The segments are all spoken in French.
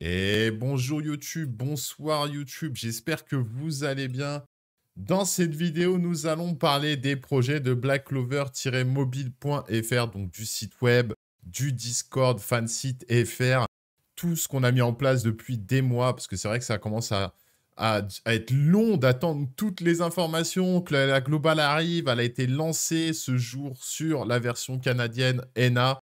Et bonjour YouTube, bonsoir YouTube, j'espère que vous allez bien. Dans cette vidéo, nous allons parler des projets de blacklover-mobile.fr, donc du site web, du Discord, fansite FR, tout ce qu'on a mis en place depuis des mois, parce que c'est vrai que ça commence à, être long d'attendre toutes les informations, que la, la globale arrive, elle a été lancée ce jour sur la version canadienne ENA.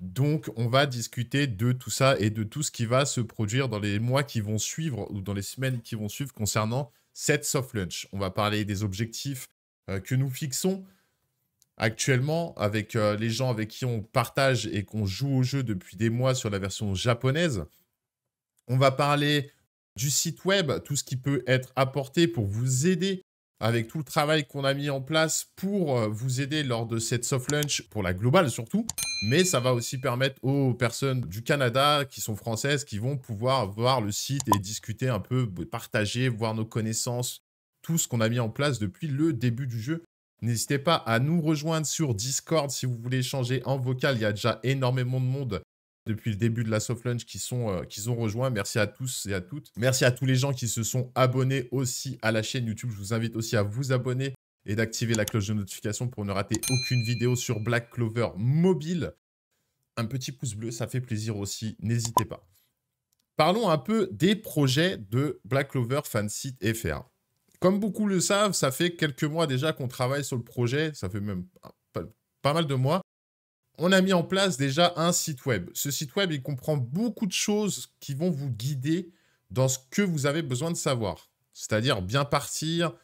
Donc, on va discuter de tout ça et de tout ce qui va se produire dans les mois qui vont suivre ou dans les semaines qui vont suivre concernant cette soft launch. On va parler des objectifs euh, que nous fixons actuellement avec euh, les gens avec qui on partage et qu'on joue au jeu depuis des mois sur la version japonaise. On va parler du site web, tout ce qui peut être apporté pour vous aider avec tout le travail qu'on a mis en place pour euh, vous aider lors de cette soft launch, pour la globale surtout mais ça va aussi permettre aux personnes du Canada qui sont françaises, qui vont pouvoir voir le site et discuter un peu, partager, voir nos connaissances, tout ce qu'on a mis en place depuis le début du jeu. N'hésitez pas à nous rejoindre sur Discord si vous voulez échanger en vocal. Il y a déjà énormément de monde depuis le début de la soft Lunch qui, sont, euh, qui ont rejoint. Merci à tous et à toutes. Merci à tous les gens qui se sont abonnés aussi à la chaîne YouTube. Je vous invite aussi à vous abonner et d'activer la cloche de notification pour ne rater aucune vidéo sur Black Clover mobile. Un petit pouce bleu, ça fait plaisir aussi, n'hésitez pas. Parlons un peu des projets de Black Clover Fansite FR. Comme beaucoup le savent, ça fait quelques mois déjà qu'on travaille sur le projet, ça fait même pas mal de mois. On a mis en place déjà un site web. Ce site web, il comprend beaucoup de choses qui vont vous guider dans ce que vous avez besoin de savoir. C'est-à-dire bien partir,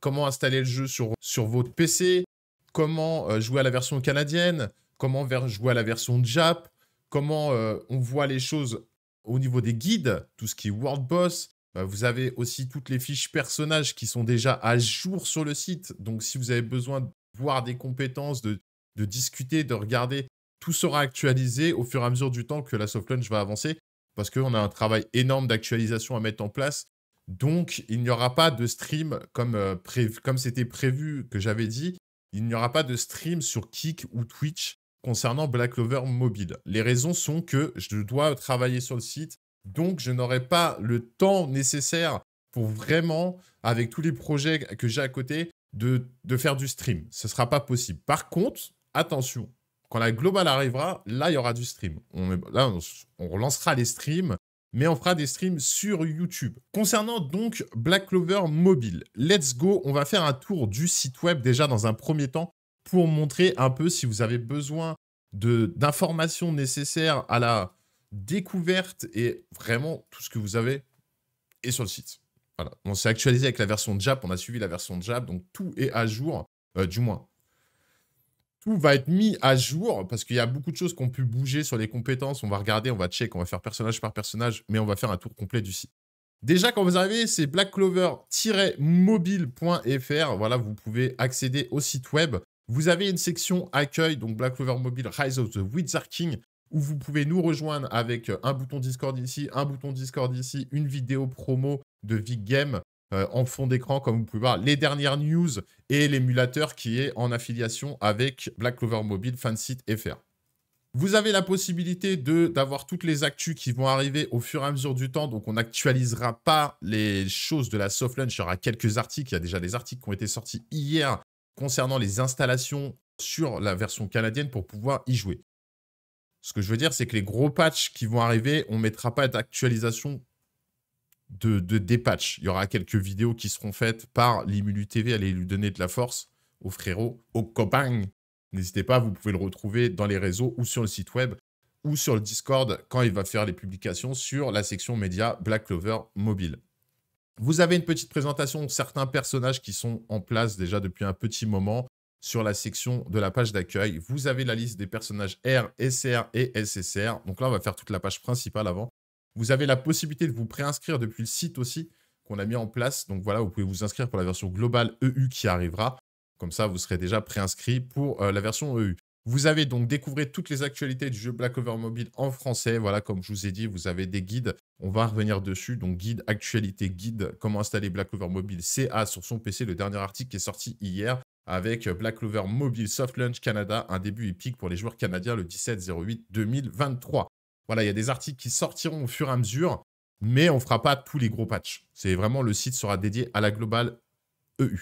comment installer le jeu sur, sur votre PC, comment euh, jouer à la version canadienne, comment jouer à la version Jap, comment euh, on voit les choses au niveau des guides, tout ce qui est World Boss. Euh, vous avez aussi toutes les fiches personnages qui sont déjà à jour sur le site. Donc si vous avez besoin de voir des compétences, de, de discuter, de regarder, tout sera actualisé au fur et à mesure du temps que la soft launch va avancer parce qu'on a un travail énorme d'actualisation à mettre en place donc, il n'y aura pas de stream euh, comme c'était prévu que j'avais dit. Il n'y aura pas de stream sur Kick ou Twitch concernant Black Clover mobile. Les raisons sont que je dois travailler sur le site, donc je n'aurai pas le temps nécessaire pour vraiment, avec tous les projets que j'ai à côté, de, faire du stream. Ce ne sera pas possible. Par contre, attention, quand la globale arrivera, là, il y aura du stream. On, là, on relancera les streams mais on fera des streams sur YouTube. Concernant donc Black Clover Mobile, let's go, on va faire un tour du site web déjà dans un premier temps pour montrer un peu si vous avez besoin d'informations nécessaires à la découverte et vraiment tout ce que vous avez est sur le site. Voilà, on s'est actualisé avec la version Jap, on a suivi la version Jap, donc tout est à jour, euh, du moins tout va être mis à jour parce qu'il y a beaucoup de choses qui ont pu bouger sur les compétences. On va regarder, on va check, on va faire personnage par personnage, mais on va faire un tour complet du site. Déjà, quand vous arrivez, c'est blackclover-mobile.fr. Voilà, vous pouvez accéder au site web. Vous avez une section accueil, donc Black Clover Mobile Rise of the Wizard King, où vous pouvez nous rejoindre avec un bouton Discord ici, un bouton Discord ici, une vidéo promo de Vig Game, euh, en fond d'écran, comme vous pouvez voir, les dernières news et l'émulateur qui est en affiliation avec Black Clover Mobile Fansite FR. Vous avez la possibilité d'avoir toutes les actus qui vont arriver au fur et à mesure du temps. Donc, on n'actualisera pas les choses de la soft launch. Il y aura quelques articles. Il y a déjà des articles qui ont été sortis hier concernant les installations sur la version canadienne pour pouvoir y jouer. Ce que je veux dire, c'est que les gros patchs qui vont arriver, on ne mettra pas d'actualisation de, de, des Il y aura quelques vidéos qui seront faites par l'Immulu TV. Allez lui donner de la force aux frérots, aux copains. N'hésitez pas, vous pouvez le retrouver dans les réseaux ou sur le site web ou sur le Discord quand il va faire les publications sur la section média Black Clover mobile. Vous avez une petite présentation certains personnages qui sont en place déjà depuis un petit moment sur la section de la page d'accueil. Vous avez la liste des personnages R, SR et SSR. Donc là, on va faire toute la page principale avant. Vous avez la possibilité de vous préinscrire depuis le site aussi qu'on a mis en place. Donc voilà, vous pouvez vous inscrire pour la version globale EU qui arrivera. Comme ça, vous serez déjà préinscrit pour euh, la version EU. Vous avez donc découvert toutes les actualités du jeu Black Clover Mobile en français. Voilà, comme je vous ai dit, vous avez des guides. On va revenir dessus. Donc, guide, actualité, guide, comment installer Black Clover Mobile CA sur son PC. Le dernier article qui est sorti hier avec Black Clover Mobile Soft Launch Canada, un début épique pour les joueurs canadiens le 17-08-2023. Voilà, il y a des articles qui sortiront au fur et à mesure, mais on ne fera pas tous les gros patchs. C'est vraiment le site sera dédié à la globale EU.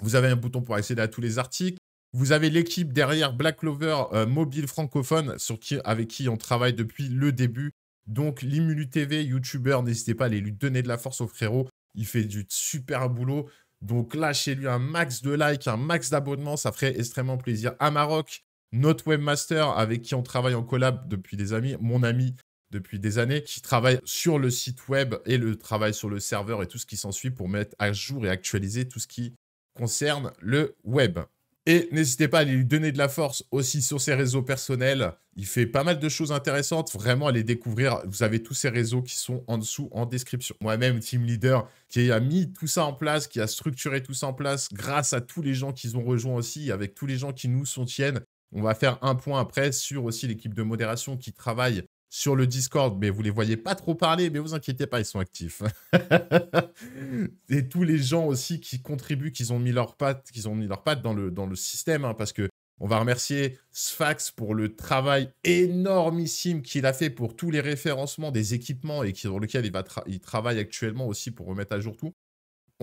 Vous avez un bouton pour accéder à tous les articles. Vous avez l'équipe derrière Black Clover euh, mobile francophone avec qui on travaille depuis le début. Donc, l'Immulu TV, YouTuber, n'hésitez pas à aller lui donner de la force au frérot. Il fait du super boulot. Donc, lâchez-lui un max de likes, un max d'abonnements. Ça ferait extrêmement plaisir à Maroc notre webmaster avec qui on travaille en collab depuis des amis, mon ami depuis des années, qui travaille sur le site web et le travail sur le serveur et tout ce qui s'ensuit pour mettre à jour et actualiser tout ce qui concerne le web. Et n'hésitez pas à lui donner de la force aussi sur ses réseaux personnels. Il fait pas mal de choses intéressantes. Vraiment, allez découvrir. Vous avez tous ces réseaux qui sont en dessous en description. Moi-même, team leader, qui a mis tout ça en place, qui a structuré tout ça en place grâce à tous les gens qu'ils ont rejoints aussi, avec tous les gens qui nous soutiennent on va faire un point après sur aussi l'équipe de modération qui travaille sur le Discord, mais vous les voyez pas trop parler, mais vous inquiétez pas, ils sont actifs. et tous les gens aussi qui contribuent, qui ont mis leurs pattes, qui ont mis leurs pattes dans le, dans le système, hein, parce que on va remercier Sfax pour le travail énormissime qu'il a fait pour tous les référencements des équipements et qui, dans lequel il travaille actuellement aussi pour remettre à jour tout.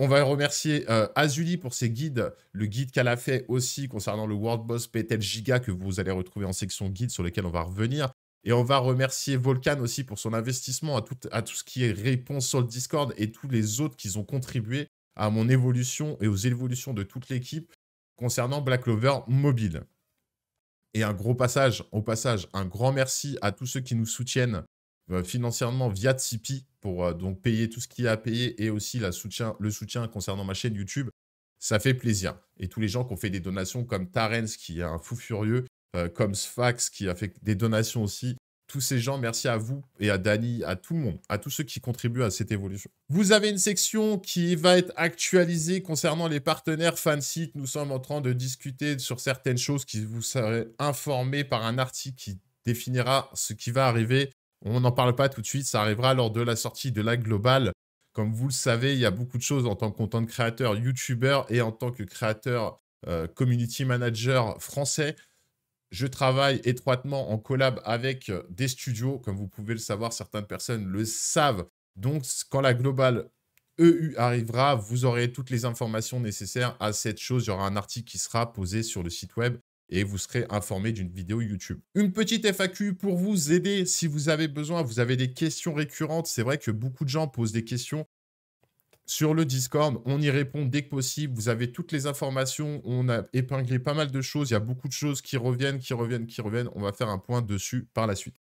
On va remercier euh, Azuli pour ses guides, le guide qu'elle a fait aussi concernant le World Boss Petel Giga que vous allez retrouver en section guide sur lequel on va revenir. Et on va remercier Volcan aussi pour son investissement à tout, à tout ce qui est réponse sur le Discord et tous les autres qui ont contribué à mon évolution et aux évolutions de toute l'équipe concernant Black Clover mobile. Et un gros passage, au passage, un grand merci à tous ceux qui nous soutiennent euh, financièrement via Tipeee pour euh, donc payer tout ce qu'il y a à payer et aussi la soutien, le soutien concernant ma chaîne YouTube. Ça fait plaisir. Et tous les gens qui ont fait des donations comme Tarens qui est un fou furieux, euh, comme Sfax qui a fait des donations aussi, tous ces gens, merci à vous et à Dani, à tout le monde, à tous ceux qui contribuent à cette évolution. Vous avez une section qui va être actualisée concernant les partenaires fansite. Nous sommes en train de discuter sur certaines choses qui vous seraient informés par un article qui définira ce qui va arriver. On n'en parle pas tout de suite, ça arrivera lors de la sortie de la globale. Comme vous le savez, il y a beaucoup de choses en tant que content créateur, youtubeur et en tant que créateur euh, community manager français. Je travaille étroitement en collab avec euh, des studios. Comme vous pouvez le savoir, certaines personnes le savent. Donc, quand la globale EU arrivera, vous aurez toutes les informations nécessaires à cette chose. Il y aura un article qui sera posé sur le site web et vous serez informé d'une vidéo YouTube. Une petite FAQ pour vous aider si vous avez besoin, vous avez des questions récurrentes. C'est vrai que beaucoup de gens posent des questions sur le Discord. On y répond dès que possible. Vous avez toutes les informations. On a épinglé pas mal de choses. Il y a beaucoup de choses qui reviennent, qui reviennent, qui reviennent. On va faire un point dessus par la suite.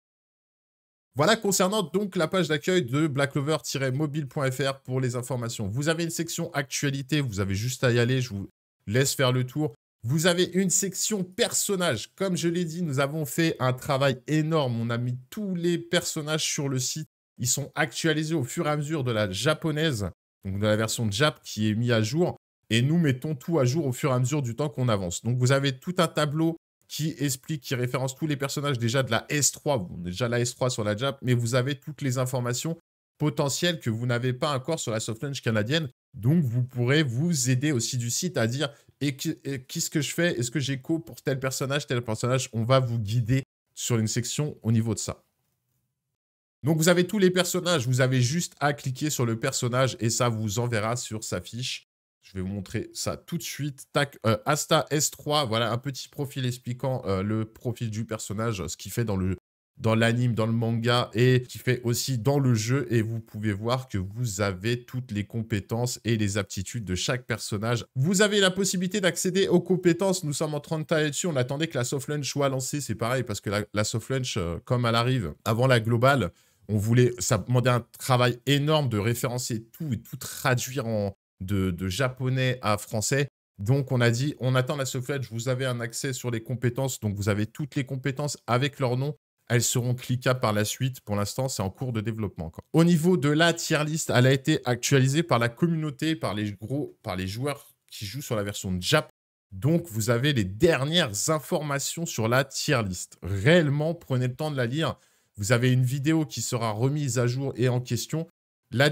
Voilà concernant donc la page d'accueil de blacklover-mobile.fr pour les informations. Vous avez une section actualité, vous avez juste à y aller, je vous laisse faire le tour. Vous avez une section personnages. Comme je l'ai dit, nous avons fait un travail énorme. On a mis tous les personnages sur le site. Ils sont actualisés au fur et à mesure de la japonaise, donc de la version Jap qui est mise à jour. Et nous mettons tout à jour au fur et à mesure du temps qu'on avance. Donc vous avez tout un tableau qui explique, qui référence tous les personnages déjà de la S3. déjà la S3 sur la Jap, mais vous avez toutes les informations potentielles que vous n'avez pas encore sur la soft canadienne. Donc, vous pourrez vous aider aussi du site à dire et qu'est-ce que je fais Est-ce que j'écho pour tel personnage, tel personnage On va vous guider sur une section au niveau de ça. Donc vous avez tous les personnages, vous avez juste à cliquer sur le personnage et ça vous enverra sur sa fiche. Je vais vous montrer ça tout de suite. Tac, euh, Asta S3, voilà un petit profil expliquant euh, le profil du personnage, ce qu'il fait dans le dans l'anime, dans le manga et qui fait aussi dans le jeu. Et vous pouvez voir que vous avez toutes les compétences et les aptitudes de chaque personnage. Vous avez la possibilité d'accéder aux compétences. Nous sommes en train de tailler dessus. On attendait que la soft lunch soit lancée. C'est pareil parce que la, soft launch, euh, comme elle arrive avant la globale, on voulait, ça demandait un travail énorme de référencer tout et tout traduire en, de, de japonais à français. Donc, on a dit, on attend la soft launch. Vous avez un accès sur les compétences. Donc, vous avez toutes les compétences avec leur nom elles seront cliquables par la suite. Pour l'instant, c'est en cours de développement. Au niveau de la tier list, elle a été actualisée par la communauté, par les, gros, par les joueurs qui jouent sur la version Jap. Donc, vous avez les dernières informations sur la tier list. Réellement, prenez le temps de la lire. Vous avez une vidéo qui sera remise à jour et en question. La,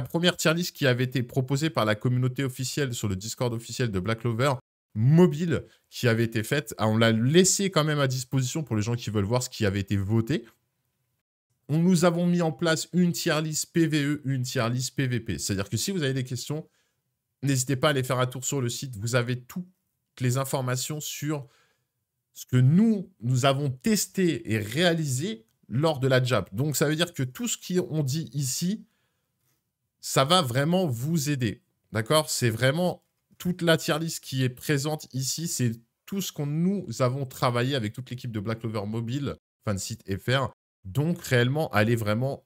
première tier list qui avait été proposée par la communauté officielle sur le Discord officiel de Black Clover, mobile qui avait été faite. Ah, on l'a laissé quand même à disposition pour les gens qui veulent voir ce qui avait été voté. On, nous avons mis en place une tier liste PVE, une tier liste PVP. C'est-à-dire que si vous avez des questions, n'hésitez pas à aller faire un tour sur le site. Vous avez toutes les informations sur ce que nous, nous avons testé et réalisé lors de la JAP. Donc, ça veut dire que tout ce qu'on dit ici, ça va vraiment vous aider. D'accord C'est vraiment toute la tier list qui est présente ici, c'est tout ce qu'on nous avons travaillé avec toute l'équipe de Black Clover Mobile, fan site FR. Donc réellement, allez vraiment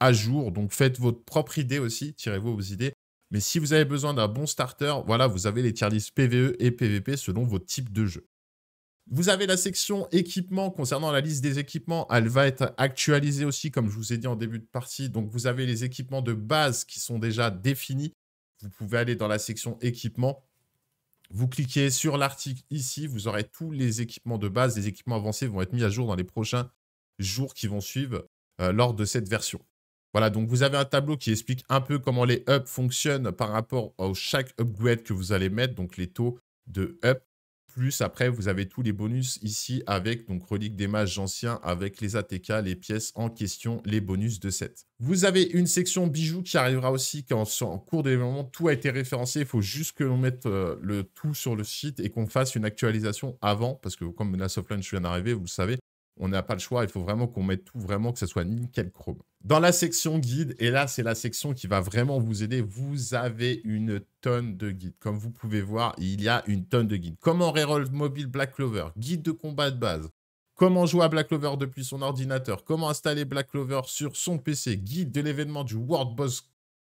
à jour. Donc faites votre propre idée aussi, tirez-vous vos idées. Mais si vous avez besoin d'un bon starter, voilà, vous avez les tier lists PVE et PVP selon vos types de jeu. Vous avez la section équipement concernant la liste des équipements. Elle va être actualisée aussi, comme je vous ai dit en début de partie. Donc, vous avez les équipements de base qui sont déjà définis vous pouvez aller dans la section équipement. Vous cliquez sur l'article ici, vous aurez tous les équipements de base, les équipements avancés vont être mis à jour dans les prochains jours qui vont suivre euh, lors de cette version. Voilà, donc vous avez un tableau qui explique un peu comment les up fonctionnent par rapport à chaque upgrade que vous allez mettre, donc les taux de up plus après, vous avez tous les bonus ici avec donc relique des mages anciens, avec les ATK, les pièces en question, les bonus de 7. Vous avez une section bijoux qui arrivera aussi quand en cours d'événement tout a été référencé. Il faut juste que l'on mette euh, le tout sur le site et qu'on fasse une actualisation avant, parce que comme la soft je viens d'arriver, vous le savez, on n'a pas le choix. Il faut vraiment qu'on mette tout, vraiment que ce soit nickel chrome. Dans la section guide, et là, c'est la section qui va vraiment vous aider. Vous avez une tonne de guides. Comme vous pouvez voir, il y a une tonne de guides. Comment reroll mobile Black Clover, guide de combat de base. Comment jouer à Black Clover depuis son ordinateur. Comment installer Black Clover sur son PC. Guide de l'événement du World Boss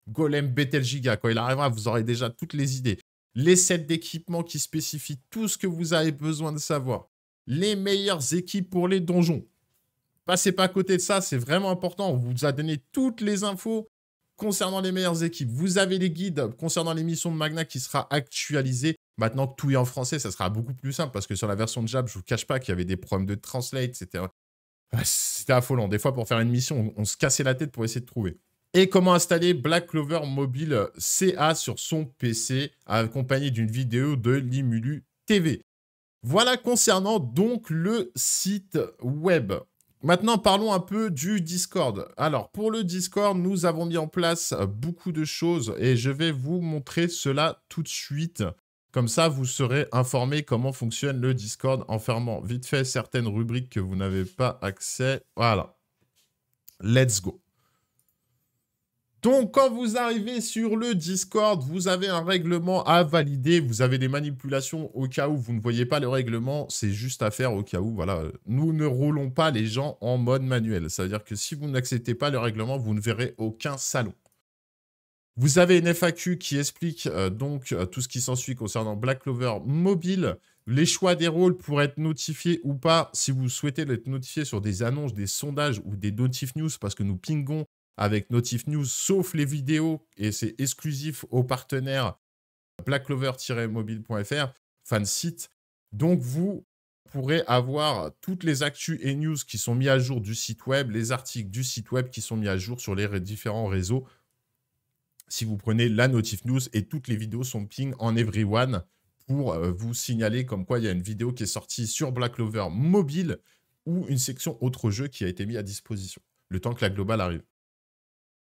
Golem Giga. Quand il arrivera, vous aurez déjà toutes les idées. Les sets d'équipement qui spécifient tout ce que vous avez besoin de savoir les meilleures équipes pour les donjons. Passez pas à côté de ça, c'est vraiment important. On vous a donné toutes les infos concernant les meilleures équipes. Vous avez les guides concernant les missions de Magna qui sera actualisée. Maintenant que tout est en français, ça sera beaucoup plus simple parce que sur la version de Jab, je vous cache pas qu'il y avait des problèmes de translate, c'était ah, c'était affolant. Des fois, pour faire une mission, on, se cassait la tête pour essayer de trouver. Et comment installer Black Clover Mobile CA sur son PC accompagné d'une vidéo de l'Imulu TV. Voilà concernant donc le site web. Maintenant, parlons un peu du Discord. Alors, pour le Discord, nous avons mis en place beaucoup de choses et je vais vous montrer cela tout de suite. Comme ça, vous serez informé comment fonctionne le Discord en fermant vite fait certaines rubriques que vous n'avez pas accès. Voilà. Let's go. Donc, quand vous arrivez sur le Discord, vous avez un règlement à valider. Vous avez des manipulations au cas où vous ne voyez pas le règlement. C'est juste à faire au cas où. Voilà, nous ne roulons pas les gens en mode manuel. C'est-à-dire que si vous n'acceptez pas le règlement, vous ne verrez aucun salon. Vous avez une FAQ qui explique euh, donc euh, tout ce qui s'ensuit concernant Black Clover mobile, les choix des rôles pour être notifié ou pas, si vous souhaitez être notifié sur des annonces, des sondages ou des Notif news, parce que nous pingons avec Notif News, sauf les vidéos, et c'est exclusif aux partenaires blacklover-mobile.fr, fan site. Donc vous pourrez avoir toutes les actus et news qui sont mis à jour du site web, les articles du site web qui sont mis à jour sur les différents réseaux. Si vous prenez la Notif News et toutes les vidéos sont ping en everyone pour euh, vous signaler comme quoi il y a une vidéo qui est sortie sur Black mobile ou une section autre jeu qui a été mis à disposition, le temps que la globale arrive.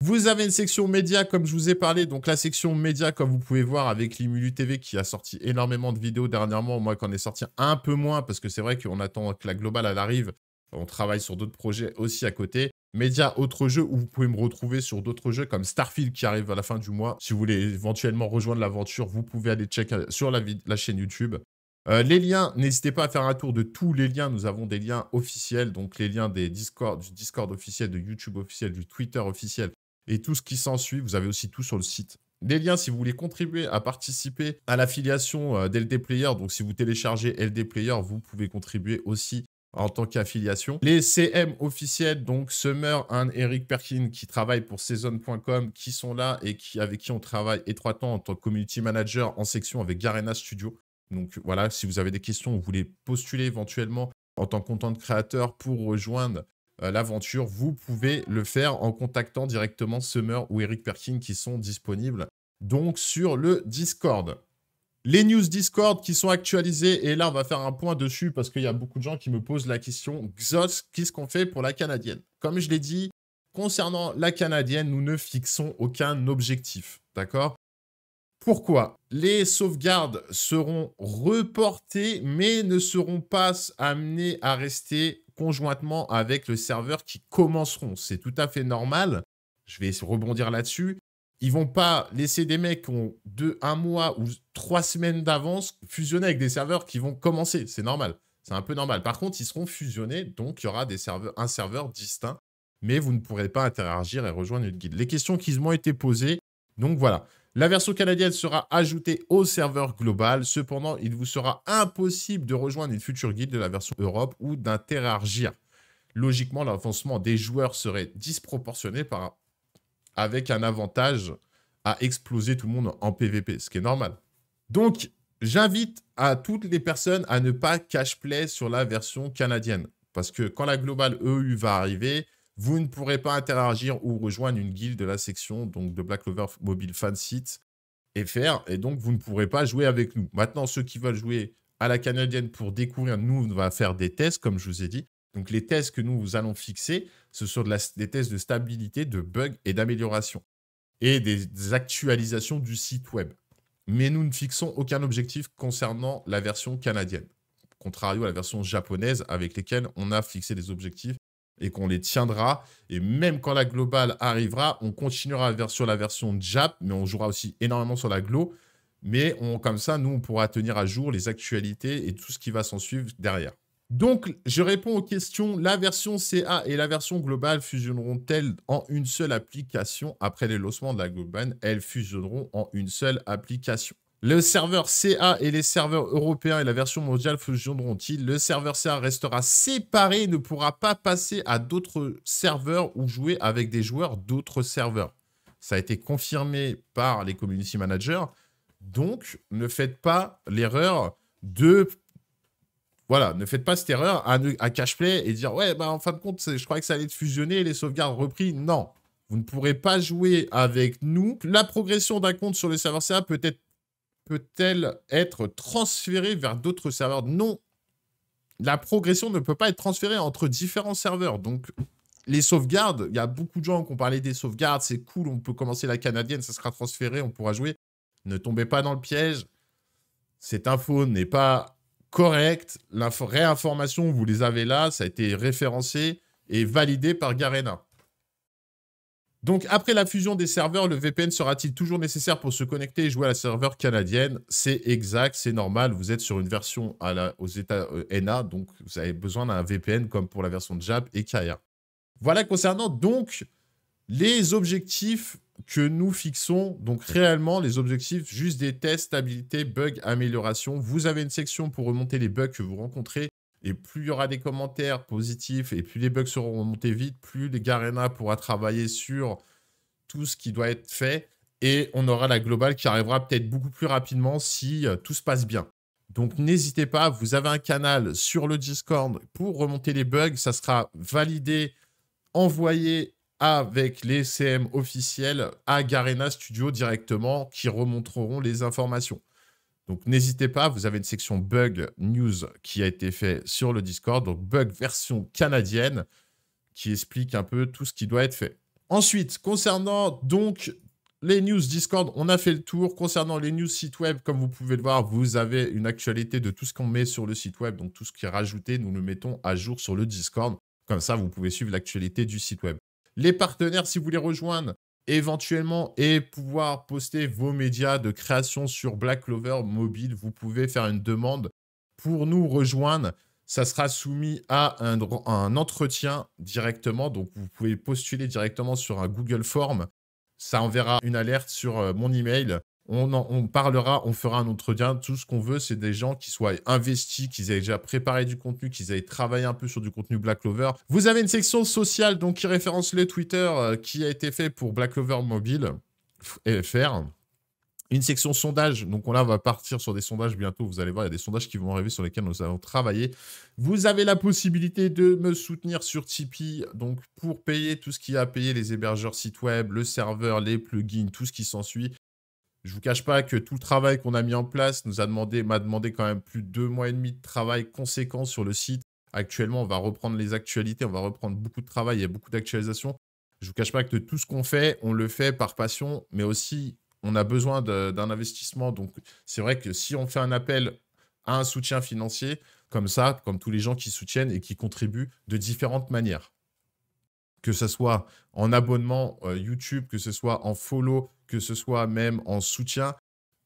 Vous avez une section média comme je vous ai parlé. Donc, la section média comme vous pouvez voir, avec l'Imulu TV qui a sorti énormément de vidéos dernièrement. Moi, qu'on est sorti un peu moins, parce que c'est vrai qu'on attend que la globale, arrive. On travaille sur d'autres projets aussi à côté. Média, autre jeu, où vous pouvez me retrouver sur d'autres jeux comme Starfield qui arrive à la fin du mois. Si vous voulez éventuellement rejoindre l'aventure, vous pouvez aller checker sur la, chaîne YouTube. Euh, les liens, n'hésitez pas à faire un tour de tous les liens. Nous avons des liens officiels, donc les liens des Discord, du Discord officiel, de YouTube officiel, du Twitter officiel, et tout ce qui s'ensuit. Vous avez aussi tout sur le site. des liens, si vous voulez contribuer à participer à l'affiliation euh, d'LD Player, donc si vous téléchargez LD Player, vous pouvez contribuer aussi en tant qu'affiliation. Les CM officiels, donc Summer and Eric Perkin qui travaille pour Season.com, qui sont là et qui, avec qui on travaille étroitement en tant que community manager en section avec Garena Studio. Donc voilà, si vous avez des questions, vous voulez postuler éventuellement en tant que content créateur pour rejoindre euh, l'aventure, vous pouvez le faire en contactant directement Summer ou Eric Perkin qui sont disponibles donc sur le Discord. Les news Discord qui sont actualisées, et là on va faire un point dessus parce qu'il y a beaucoup de gens qui me posent la question Xos, qu'est-ce qu'on fait pour la Canadienne Comme je l'ai dit, concernant la Canadienne, nous ne fixons aucun objectif, d'accord pourquoi Les sauvegardes seront reportées mais ne seront pas amenées à rester conjointement avec le serveur qui commenceront. C'est tout à fait normal. Je vais rebondir là-dessus. Ils vont pas laisser des mecs qui ont deux, un mois ou trois semaines d'avance fusionner avec des serveurs qui vont commencer. C'est normal. C'est un peu normal. Par contre, ils seront fusionnés, donc il y aura des serveurs, un serveur distinct, mais vous ne pourrez pas interagir et rejoindre une guide. Les questions qui m'ont été posées, donc voilà. La version canadienne sera ajoutée au serveur global. Cependant, il vous sera impossible de rejoindre une future guilde de la version Europe ou d'interagir. Logiquement, l'avancement des joueurs serait disproportionné avec un avantage à exploser tout le monde en PVP, ce qui est normal. Donc, j'invite à toutes les personnes à ne pas cash play sur la version canadienne. Parce que quand la globale EU va arriver, vous ne pourrez pas interagir ou rejoindre une guilde de la section donc de Black Clover Mobile Fan Site FR, et donc vous ne pourrez pas jouer avec nous. Maintenant, ceux qui veulent jouer à la canadienne pour découvrir, nous, on va faire des tests, comme je vous ai dit. Donc les tests que nous allons fixer, ce sont des tests de stabilité, de bugs et d'amélioration, et des, actualisations du site web. Mais nous ne fixons aucun objectif concernant la version canadienne, contrario à la version japonaise avec lesquelles on a fixé des objectifs et qu'on les tiendra. Et même quand la globale arrivera, on continuera sur la version JAP, mais on jouera aussi énormément sur la Glo. Mais comme ça, nous, on pourra tenir à jour les actualités et tout ce qui va s'en suivre derrière. Donc, je réponds aux questions. La version CA et la version globale fusionneront-elles en une seule application Après les lossements de la globale, elles fusionneront en une seule application. Le serveur CA et les serveurs européens et la version mondiale fusionneront-ils Le serveur CA restera séparé et ne pourra pas passer à d'autres serveurs ou jouer avec des joueurs d'autres serveurs. Ça a été confirmé par les community managers. Donc, ne faites pas l'erreur de... Voilà, ne faites pas cette erreur à, à play et dire « Ouais, bah, en fin de compte, je crois que ça allait être fusionné, les sauvegardes repris. » Non, vous ne pourrez pas jouer avec nous. La progression d'un compte sur le serveur CA peut être peut-elle être transférée vers d'autres serveurs Non. La progression ne peut pas être transférée entre différents serveurs. Donc, les sauvegardes, il y a beaucoup de gens qui ont parlé des sauvegardes. C'est cool, on peut commencer la canadienne, ça sera transféré, on pourra jouer. Ne tombez pas dans le piège. Cette info n'est pas correcte. La réinformation, vous les avez là, ça a été référencé et validé par Garena. Donc, après la fusion des serveurs, le VPN sera-t-il toujours nécessaire pour se connecter et jouer à la serveur canadienne C'est exact, c'est normal. Vous êtes sur une version aux États unis euh, donc vous avez besoin d'un VPN comme pour la version de JAP et Kaya. Voilà concernant donc les objectifs que nous fixons. Donc, réellement, les objectifs, juste des tests, stabilité, bugs, amélioration. Vous avez une section pour remonter les bugs que vous rencontrez. Et plus il y aura des commentaires positifs et plus les bugs seront remontés vite, plus les Garena pourra travailler sur tout ce qui doit être fait. Et on aura la globale qui arrivera peut-être beaucoup plus rapidement si euh, tout se passe bien. Donc n'hésitez pas, vous avez un canal sur le Discord pour remonter les bugs. Ça sera validé, envoyé avec les CM officiels à Garena Studio directement qui remonteront les informations. Donc n'hésitez pas, vous avez une section bug news qui a été fait sur le Discord, donc bug version canadienne, qui explique un peu tout ce qui doit être fait. Ensuite, concernant donc les news Discord, on a fait le tour. Concernant les news site web, comme vous pouvez le voir, vous avez une actualité de tout ce qu'on met sur le site web, donc tout ce qui est rajouté, nous le mettons à jour sur le Discord. Comme ça, vous pouvez suivre l'actualité du site web. Les partenaires, si vous voulez rejoindre, éventuellement et pouvoir poster vos médias de création sur Black Clover mobile, vous pouvez faire une demande pour nous rejoindre. Ça sera soumis à un, entretien directement, donc vous pouvez postuler directement sur un Google Form. Ça enverra une alerte sur euh, mon email on, parlera, on fera un entretien. Tout ce qu'on veut, c'est des gens qui soient investis, qu'ils aient déjà préparé du contenu, qu'ils aient travaillé un peu sur du contenu Black Clover. Vous avez une section sociale donc qui référence le Twitter euh, qui a été fait pour Black Clover Mobile FR. Une section sondage, donc on, là on va partir sur des sondages bientôt, vous allez voir, il y a des sondages qui vont arriver sur lesquels nous allons travaillé. Vous avez la possibilité de me soutenir sur Tipeee, donc pour payer tout ce qui a à payer, les hébergeurs site web, le serveur, les plugins, tout ce qui s'ensuit. Je vous cache pas que tout le travail qu'on a mis en place nous a demandé, m'a demandé quand même plus de deux mois et demi de travail conséquent sur le site. Actuellement, on va reprendre les actualités, on va reprendre beaucoup de travail, il y a beaucoup d'actualisations. Je vous cache pas que tout ce qu'on fait, on le fait par passion, mais aussi on a besoin d'un investissement. Donc c'est vrai que si on fait un appel à un soutien financier, comme ça, comme tous les gens qui soutiennent et qui contribuent de différentes manières que ce soit en abonnement euh, YouTube, que ce soit en follow, que ce soit même en soutien.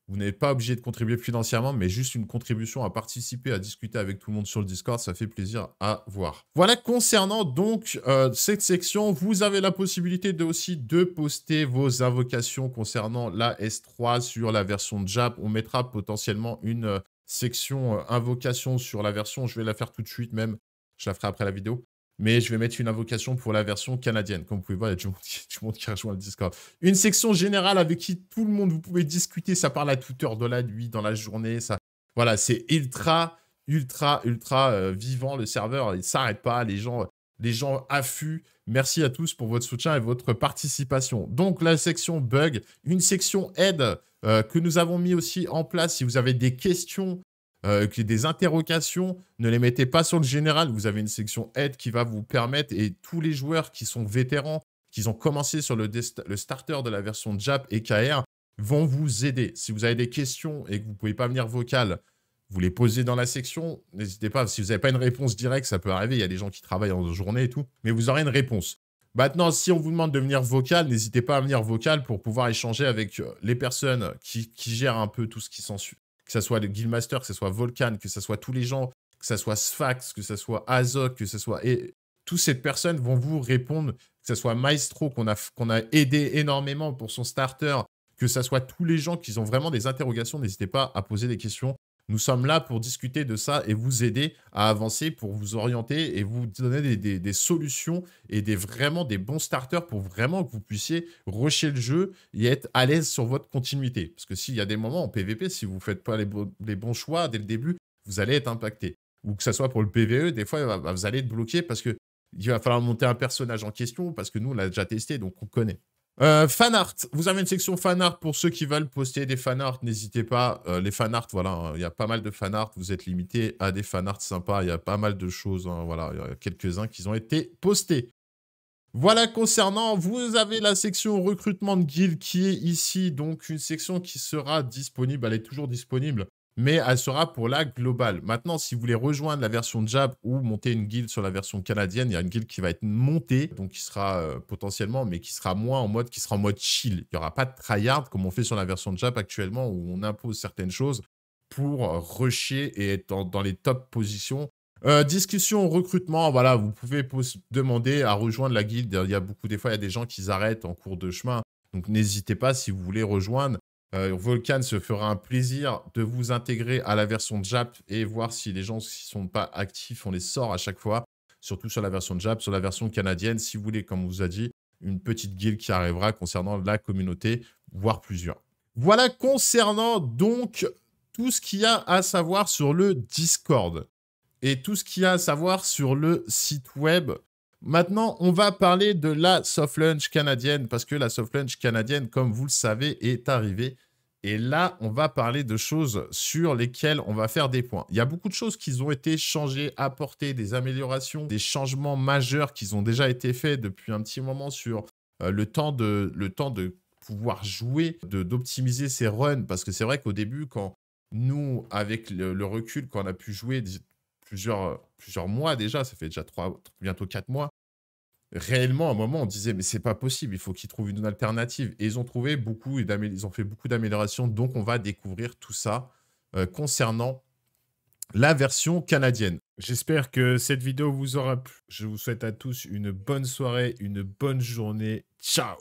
Vous n'êtes pas obligé de contribuer financièrement, mais juste une contribution à participer, à discuter avec tout le monde sur le Discord, ça fait plaisir à voir. Voilà, concernant donc euh, cette section, vous avez la possibilité de aussi de poster vos invocations concernant la S3 sur la version Jap. On mettra potentiellement une euh, section invocation sur la version. Je vais la faire tout de suite même, je la ferai après la vidéo mais je vais mettre une invocation pour la version canadienne. Comme vous pouvez voir, il y a du monde, monde, qui rejoint le Discord. Une section générale avec qui tout le monde, vous pouvez discuter, ça parle à toute heure de la nuit, dans la journée, ça... Voilà, c'est ultra, ultra, ultra euh, vivant le serveur, il ne s'arrête pas, les gens, les gens affût. Merci à tous pour votre soutien et votre participation. Donc la section bug, une section aide euh, que nous avons mis aussi en place. Si vous avez des questions euh, des interrogations, ne les mettez pas sur le général. Vous avez une section aide qui va vous permettre, et tous les joueurs qui sont vétérans, qui ont commencé sur le, le starter de la version JAP et KR, vont vous aider. Si vous avez des questions et que vous ne pouvez pas venir vocal, vous les posez dans la section. N'hésitez pas, si vous n'avez pas une réponse directe, ça peut arriver. Il y a des gens qui travaillent en journée et tout, mais vous aurez une réponse. Maintenant, si on vous demande de venir vocal, n'hésitez pas à venir vocal pour pouvoir échanger avec euh, les personnes qui, qui gèrent un peu tout ce qui suit que ce soit le Guildmaster, que ce soit Volcan, que ce soit tous les gens, que ce soit Sfax, que ce soit Azok, que ce soit... Et toutes ces personnes vont vous répondre, que ce soit Maestro, qu'on a, qu'on a aidé énormément pour son starter, que ce soit tous les gens qui ont vraiment des interrogations, n'hésitez pas à poser des questions. Nous sommes là pour discuter de ça et vous aider à avancer, pour vous orienter et vous donner des, solutions et des, vraiment des bons starters pour vraiment que vous puissiez rusher le jeu et être à l'aise sur votre continuité. Parce que s'il y a des moments en PVP, si vous ne faites pas les, bons choix dès le début, vous allez être impacté. Ou que ce soit pour le PVE, des fois, bah, bah, vous allez être bloqué parce que il va falloir monter un personnage en question parce que nous, on l'a déjà testé, donc on connaît. « Fanart », fan art, vous avez une section fan art pour ceux qui veulent poster des fan art, n'hésitez pas. Euh, les fan art, voilà, hein. il y a pas mal de fan art. Vous êtes limité à des fan art sympas. Il y a pas mal de choses. Hein. voilà, il y a quelques-uns qui ont été postés. Voilà concernant, vous avez la section recrutement de guild qui est ici, donc une section qui sera disponible, elle est toujours disponible mais elle sera pour la globale. Maintenant, si vous voulez rejoindre la version Jap ou monter une guilde sur la version canadienne, il y a une guilde qui va être montée, donc qui sera euh, potentiellement, mais qui sera moins en mode, qui sera en mode chill. Il n'y aura pas de tryhard comme on fait sur la version Jap actuellement, où on impose certaines choses pour euh, rusher et être dans, les top positions. Euh, discussion recrutement, voilà, vous pouvez demander à rejoindre la guilde. Il y a beaucoup des fois, il y a des gens qui arrêtent en cours de chemin. Donc n'hésitez pas si vous voulez rejoindre. Euh, Volcan se fera un plaisir de vous intégrer à la version Jap et voir si les gens qui ne sont pas actifs, on les sort à chaque fois, surtout sur la version Jap, sur la version canadienne, si vous voulez, comme on vous a dit, une petite guille qui arrivera concernant la communauté, voire plusieurs. Voilà concernant donc tout ce qu'il y a à savoir sur le Discord et tout ce qu'il y a à savoir sur le site web Maintenant, on va parler de la soft lunch canadienne, parce que la soft lunch canadienne, comme vous le savez, est arrivée. Et là, on va parler de choses sur lesquelles on va faire des points. Il y a beaucoup de choses qui ont été changées, apportées, des améliorations, des changements majeurs qui ont déjà été faits depuis un petit moment sur euh, le, temps de, le temps de pouvoir jouer, d'optimiser ses runs. Parce que c'est vrai qu'au début, quand nous, avec le, recul, quand on a pu jouer plusieurs, euh, plusieurs mois déjà, ça fait déjà trois, bientôt quatre mois. Réellement, à un moment, on disait, mais c'est pas possible, il faut qu'ils trouvent une alternative. Et ils ont trouvé beaucoup, ils ont fait beaucoup d'améliorations, donc on va découvrir tout ça euh, concernant la version canadienne. J'espère que cette vidéo vous aura plu. Je vous souhaite à tous une bonne soirée, une bonne journée. Ciao